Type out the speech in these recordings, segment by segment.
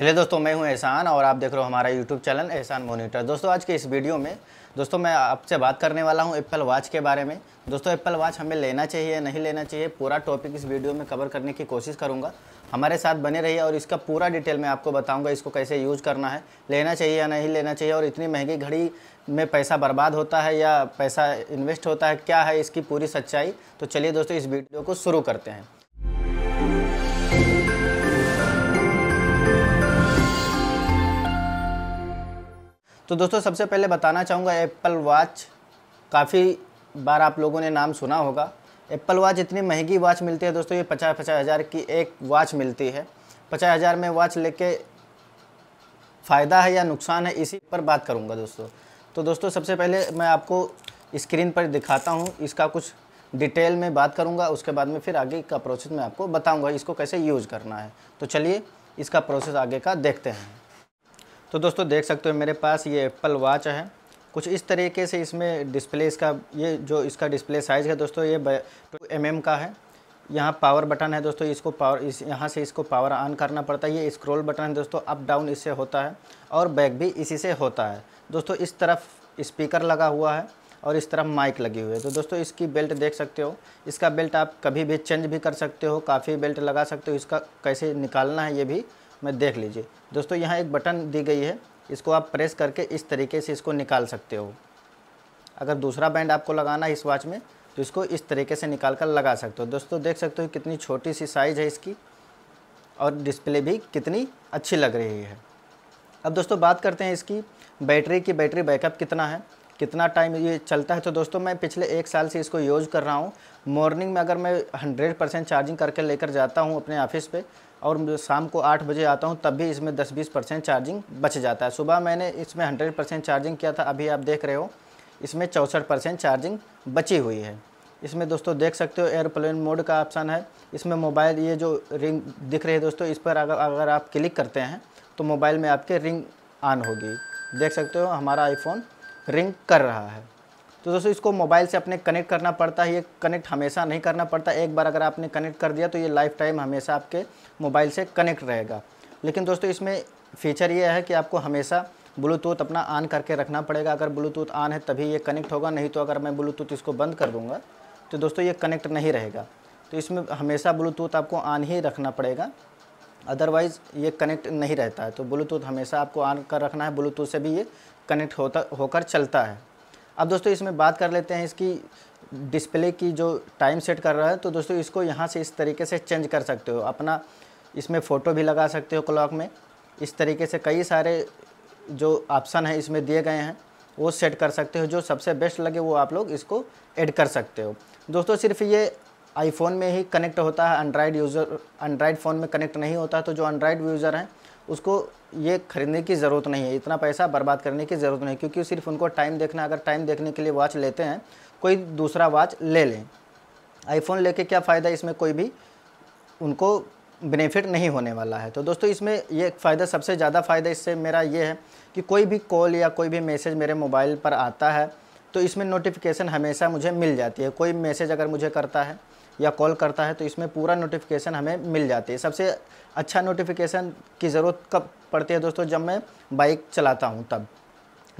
hello दोस्तों मैं हूं एहसान और आप देख रहे हो हमारा यूट्यूब चैनल एहसान मोनीटर दोस्तों आज के इस वीडियो में दोस्तों मैं आपसे बात करने वाला हूं एप्पल वॉच के बारे में दोस्तों एप्पल वॉच हमें लेना चाहिए नहीं लेना चाहिए पूरा टॉपिक इस वीडियो में कवर करने की कोशिश करूंगा हमारे साथ बने रहिए और इसका पूरा डिटेल मैं आपको बताऊँगा इसको कैसे यूज़ करना है लेना चाहिए या नहीं लेना चाहिए और इतनी महंगी घड़ी में पैसा बर्बाद होता है या पैसा इन्वेस्ट होता है क्या है इसकी पूरी सच्चाई तो चलिए दोस्तों इस वीडियो को शुरू करते हैं तो दोस्तों सबसे पहले बताना चाहूँगा एप्पल वॉच काफ़ी बार आप लोगों ने नाम सुना होगा एप्पल वॉच इतनी महंगी वॉच मिलती है दोस्तों ये पचास पचास हज़ार की एक वॉच मिलती है पचास हज़ार में वॉच लेके फ़ायदा है या नुकसान है इसी पर बात करूँगा दोस्तों तो दोस्तों सबसे पहले मैं आपको स्क्रीन पर दिखाता हूँ इसका कुछ डिटेल में बात करूँगा उसके बाद में फिर आगे का प्रोसेस मैं आपको बताऊँगा इसको कैसे यूज़ करना है तो चलिए इसका प्रोसेस आगे का देखते हैं तो दोस्तों देख सकते हो मेरे पास ये एप्पल वॉच है कुछ इस तरीके से इसमें डिस्प्ले इसका ये जो इसका डिस्प्ले साइज़ है दोस्तों ये टू एम एम का है यहाँ पावर बटन है दोस्तों इसको पावर इस यहाँ से इसको पावर ऑन करना पड़ता है ये स्क्रोल बटन है दोस्तों अप डाउन इससे होता है और बैक भी इसी से होता है दोस्तों इस तरफ इस्पीकर लगा हुआ है और इस तरफ माइक लगी हुई है तो दोस्तों इसकी बेल्ट देख सकते हो इसका बेल्ट आप कभी भी चेंज भी कर सकते हो काफ़ी बेल्ट लगा सकते हो इसका कैसे निकालना है ये भी में देख लीजिए दोस्तों यहाँ एक बटन दी गई है इसको आप प्रेस करके इस तरीके से इसको निकाल सकते हो अगर दूसरा बैंड आपको लगाना है इस वॉच में तो इसको इस तरीके से निकाल कर लगा सकते हो दोस्तों देख सकते हो कितनी छोटी सी साइज़ है इसकी और डिस्प्ले भी कितनी अच्छी लग रही है अब दोस्तों बात करते हैं इसकी बैटरी की बैटरी बैकअप कितना है कितना टाइम ये चलता है तो दोस्तों मैं पिछले एक साल से इसको यूज़ कर रहा हूँ मॉर्निंग में अगर मैं हंड्रेड परसेंट चार्जिंग करके लेकर जाता हूँ अपने ऑफिस पे और शाम को आठ बजे आता हूँ तब भी इसमें दस बीस परसेंट चार्जिंग बच जाता है सुबह मैंने इसमें हंड्रेड परसेंट चार्जिंग किया था अभी आप देख रहे हो इसमें चौंसठ परसेंट चार्जिंग बची हुई है इसमें दोस्तों देख सकते हो एयरप्लेन मोड का ऑप्शन है इसमें मोबाइल ये जो रिंग दिख रही है दोस्तों इस पर अगर अगर आप क्लिक करते हैं तो मोबाइल में आपके रिंग ऑन होगी देख सकते हो हमारा आईफोन रिंग कर रहा है तो दोस्तों इसको मोबाइल से अपने कनेक्ट करना पड़ता है ये कनेक्ट हमेशा नहीं करना पड़ता एक बार अगर आपने कनेक्ट कर दिया तो ये लाइफ टाइम हमेशा आपके मोबाइल से कनेक्ट रहेगा लेकिन दोस्तों इसमें फीचर ये है कि आपको हमेशा ब्लूटूथ अपना ऑन करके रखना पड़ेगा अगर ब्लूटूथ ऑन है तभी ये कनेक्ट होगा नहीं तो अगर मैं ब्लूटूथ इसको बंद कर दूँगा तो दोस्तों ये कनेक्ट नहीं रहेगा तो इसमें हमेशा ब्लूटूथ आपको ऑन ही रखना पड़ेगा अदरवाइज़ ये कनेक्ट नहीं रहता है तो ब्लूटूथ हमेशा आपको ऑन कर रखना है ब्लूटूथ से भी ये कनेक्ट होता होकर चलता है अब दोस्तों इसमें बात कर लेते हैं इसकी डिस्प्ले की जो टाइम सेट कर रहा है तो दोस्तों इसको यहाँ से इस तरीके से चेंज कर सकते हो अपना इसमें फ़ोटो भी लगा सकते हो क्लॉक में इस तरीके से कई सारे जो ऑप्शन हैं इसमें दिए गए हैं वो सेट कर सकते हो जो सबसे बेस्ट लगे वो आप लोग इसको ऐड कर सकते हो दोस्तों सिर्फ ये आईफोन में ही कनेक्ट होता है एंड्राइड यूज़र एंड्राइड फ़ोन में कनेक्ट नहीं होता तो जो एंड्राइड यूज़र हैं उसको ये खरीदने की ज़रूरत नहीं है इतना पैसा बर्बाद करने की ज़रूरत नहीं क्योंकि सिर्फ उनको टाइम देखना अगर टाइम देखने के लिए वॉच लेते हैं कोई दूसरा वॉच ले लें आईफोन लेके क्या फ़ायदा इसमें कोई भी उनको बेनिफिट नहीं होने वाला है तो दोस्तों इसमें ये फ़ायदा सबसे ज़्यादा फ़ायदा इससे मेरा ये है कि कोई भी कॉल या कोई भी मैसेज मेरे मोबाइल पर आता है तो इसमें नोटिफिकेशन हमेशा मुझे मिल जाती है कोई मैसेज अगर मुझे करता है या कॉल करता है तो इसमें पूरा नोटिफिकेशन हमें मिल जाती है सबसे अच्छा नोटिफिकेशन की ज़रूरत कब पड़ती है दोस्तों जब मैं बाइक चलाता हूँ तब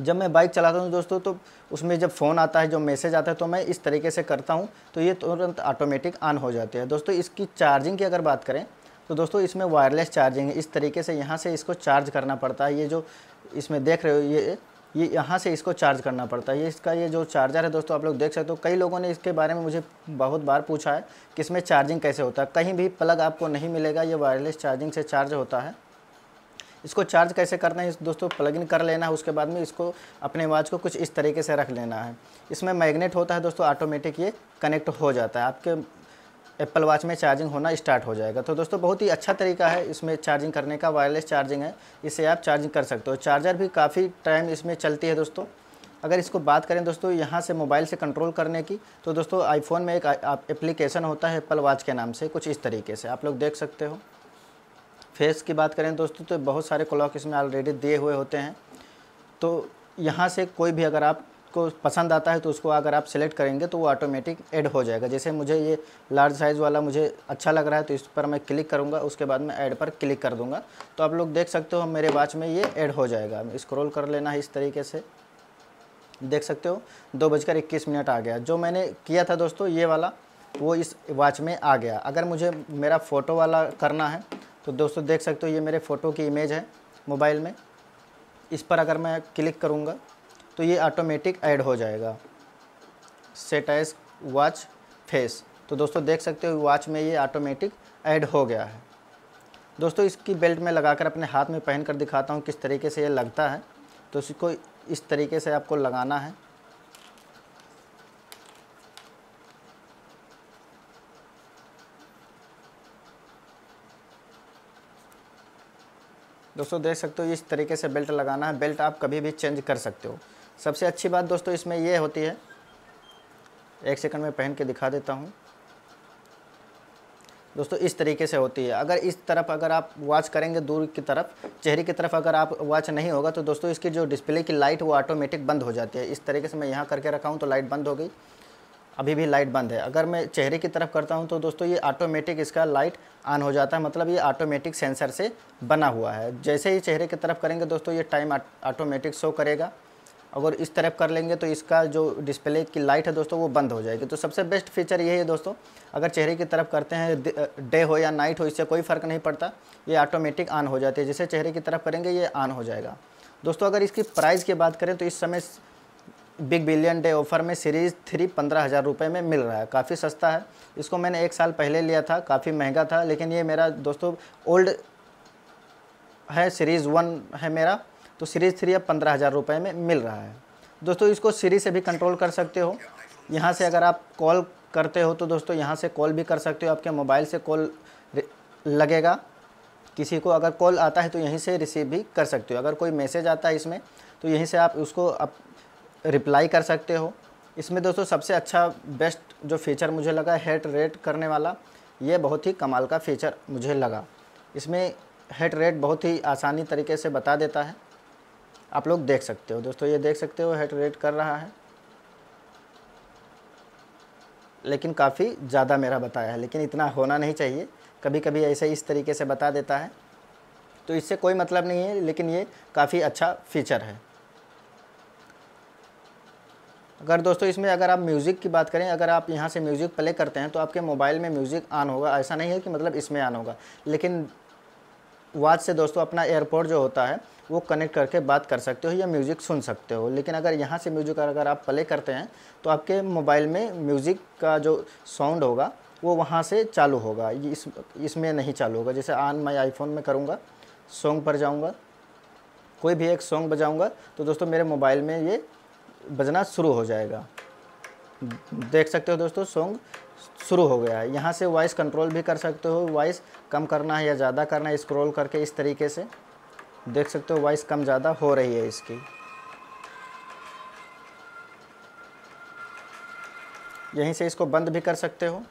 जब मैं बाइक चलाता हूँ दोस्तों तो उसमें जब फ़ोन आता है जो मैसेज आता है तो मैं इस तरीके से करता हूँ तो ये तुरंत ऑटोमेटिक ऑन हो जाती है दोस्तों इसकी चार्जिंग की अगर बात करें तो दोस्तों इसमें वायरलेस चार्जिंग है इस तरीके से यहाँ से इसको चार्ज करना पड़ता है ये जो इसमें देख रहे हो ये ये यहाँ से इसको चार्ज करना पड़ता है ये इसका ये जो चार्जर है दोस्तों आप लोग देख सकते हो कई लोगों ने इसके बारे में मुझे बहुत बार पूछा है कि इसमें चार्जिंग कैसे होता है कहीं भी प्लग आपको नहीं मिलेगा ये वायरलेस चार्जिंग से चार्ज होता है इसको चार्ज कैसे करना है दोस्तों प्लग इन कर लेना है उसके बाद में इसको अपने वाच को कुछ इस तरीके से रख लेना है इसमें मैग्नेट होता है दोस्तों ऑटोमेटिक ये कनेक्ट हो जाता है आपके एप्पल वॉच में चार्जिंग होना स्टार्ट हो जाएगा तो दोस्तों बहुत ही अच्छा तरीका है इसमें चार्जिंग करने का वायरलेस चार्जिंग है इससे आप चार्जिंग कर सकते हो चार्जर भी काफ़ी टाइम इसमें चलती है दोस्तों अगर इसको बात करें दोस्तों यहाँ से मोबाइल से कंट्रोल करने की तो दोस्तों आईफोन में एक एप्लीकेशन होता है एप्पल वॉच के नाम से कुछ इस तरीके से आप लोग देख सकते हो फेस की बात करें दोस्तों तो बहुत सारे क्लॉक इसमें ऑलरेडी दिए हुए होते हैं तो यहाँ से कोई भी अगर आप को पसंद आता है तो उसको अगर आप सेलेक्ट करेंगे तो वो ऑटोमेटिक ऐड हो जाएगा जैसे मुझे ये लार्ज साइज़ वाला मुझे अच्छा लग रहा है तो इस पर मैं क्लिक करूँगा उसके बाद मैं ऐड पर क्लिक कर दूँगा तो आप लोग देख सकते हो मेरे वाच में ये ऐड हो जाएगा स्क्रोल कर लेना है इस तरीके से देख सकते हो दो बजकर इक्कीस मिनट आ गया जो मैंने किया था दोस्तों ये वाला वो इस वॉच में आ गया अगर मुझे मेरा फ़ोटो वाला करना है तो दोस्तों देख सकते हो ये मेरे फ़ोटो की इमेज है मोबाइल में इस पर अगर मैं क्लिक करूँगा तो ये ऑटोमेटिक ऐड हो जाएगा सेट एज वॉच फेस तो दोस्तों देख सकते हो वॉच में ये ऑटोमेटिक ऐड हो गया है दोस्तों इसकी बेल्ट में लगाकर अपने हाथ में पहन कर दिखाता हूँ किस तरीके से ये लगता है तो इसको इस तरीके से आपको लगाना है दोस्तों देख सकते हो इस तरीके से बेल्ट लगाना है बेल्ट आप कभी भी चेंज कर सकते हो सबसे अच्छी बात दोस्तों इसमें यह होती है एक सेकंड में पहन के दिखा देता हूँ दोस्तों इस तरीके से होती है अगर इस तरफ अगर आप वॉच करेंगे दूर की तरफ चेहरे की तरफ अगर आप वॉच नहीं होगा तो दोस्तों इसकी जो डिस्प्ले की लाइट वो ऑटोमेटिक बंद हो जाती है इस तरीके से मैं यहाँ करके रखा हूँ तो लाइट बंद हो गई अभी भी लाइट बंद है अगर मैं चेहरे की तरफ करता हूँ तो दोस्तों ये ऑटोमेटिक इसका लाइट ऑन हो जाता है मतलब ये ऑटोमेटिक सेंसर से बना हुआ है जैसे ही चेहरे की तरफ करेंगे दोस्तों ये टाइम ऑटोमेटिक शो करेगा अगर इस तरफ कर लेंगे तो इसका जो डिस्प्ले की लाइट है दोस्तों वो बंद हो जाएगी तो सबसे बेस्ट फीचर यही है दोस्तों अगर चेहरे की तरफ करते हैं डे हो या नाइट हो इससे कोई फ़र्क नहीं पड़ता ये ऑटोमेटिक ऑन हो जाती है जिसे चेहरे की तरफ करेंगे ये ऑन हो जाएगा दोस्तों अगर इसकी प्राइस की बात करें तो इस समय बिग बिलियन डे ऑफर में सीरीज़ थ्री पंद्रह हज़ार रुपये में मिल रहा है काफ़ी सस्ता है इसको मैंने एक साल पहले लिया था काफ़ी महंगा था लेकिन ये मेरा दोस्तों ओल्ड है सीरीज़ वन है मेरा तो सीरीज़ थ्री अब पंद्रह हज़ार रुपये में मिल रहा है दोस्तों इसको सीरी से भी कंट्रोल कर सकते हो यहाँ से अगर आप कॉल करते हो तो दोस्तों यहाँ से कॉल भी कर सकते हो आपके मोबाइल से कॉल लगेगा किसी को अगर कॉल आता है तो यहीं से रिसीव भी कर सकते हो अगर कोई मैसेज आता है इसमें तो यहीं से आप उसको आप रिप्लाई कर सकते हो इसमें दोस्तों सबसे अच्छा बेस्ट जो फीचर मुझे लगा हेड रेट करने वाला ये बहुत ही कमाल का फीचर मुझे लगा इसमें हेड रेट बहुत ही आसानी तरीके से बता देता है आप लोग देख सकते हो दोस्तों ये देख सकते हो हेट रेट कर रहा है लेकिन काफ़ी ज़्यादा मेरा बताया है लेकिन इतना होना नहीं चाहिए कभी कभी ऐसे इस तरीके से बता देता है तो इससे कोई मतलब नहीं है लेकिन ये काफ़ी अच्छा फीचर है अगर दोस्तों इसमें अगर आप म्यूज़िक की बात करें अगर आप यहाँ से म्यूज़िक प्ले करते हैं तो आपके मोबाइल में म्यूज़िक ऑन होगा ऐसा नहीं है कि मतलब इसमें ऑन होगा लेकिन वाच से दोस्तों अपना एयरपोर्ट जो होता है वो कनेक्ट करके बात कर सकते हो या म्यूज़िक सुन सकते हो लेकिन अगर यहाँ से म्यूज़िक अगर आप प्ले करते हैं तो आपके मोबाइल में म्यूज़िक का जो साउंड होगा वो वहाँ से चालू होगा इस इसमें नहीं चालू होगा जैसे आन माय आईफोन में करूँगा सॉन्ग पर जाऊँगा कोई भी एक सॉन्ग बजाऊँगा तो दोस्तों मेरे मोबाइल में ये बजना शुरू हो जाएगा देख सकते हो दोस्तों सॉन्ग शुरू हो गया है यहाँ से वॉइस कंट्रोल भी कर सकते हो वॉइस कम करना है या ज़्यादा करना है स्क्रॉल करके इस तरीके से देख सकते हो वॉइस कम ज़्यादा हो रही है इसकी यहीं से इसको बंद भी कर सकते हो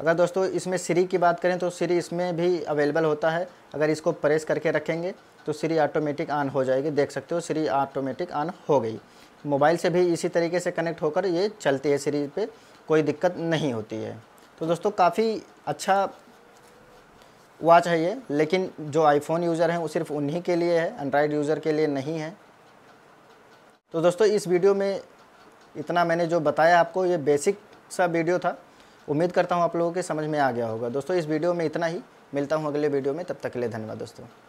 अगर दोस्तों इसमें सीरी की बात करें तो सीरी इसमें भी अवेलेबल होता है अगर इसको प्रेस करके रखेंगे तो सीरी ऑटोमेटिक ऑन हो जाएगी देख सकते हो सीरी ऑटोमेटिक ऑन हो गई मोबाइल से भी इसी तरीके से कनेक्ट होकर ये चलती है सीरी पे कोई दिक्कत नहीं होती है तो दोस्तों काफ़ी अच्छा वॉच है ये लेकिन जो आईफोन यूज़र हैं वो सिर्फ उन्हीं के लिए है एंड्राइड यूज़र के लिए नहीं है तो दोस्तों इस वीडियो में इतना मैंने जो बताया आपको ये बेसिक सा वीडियो था उम्मीद करता हूँ आप लोगों के समझ में आ गया होगा दोस्तों इस वीडियो में इतना ही मिलता हूँ अगले वीडियो में तब तक के लिए धन्यवाद दोस्तों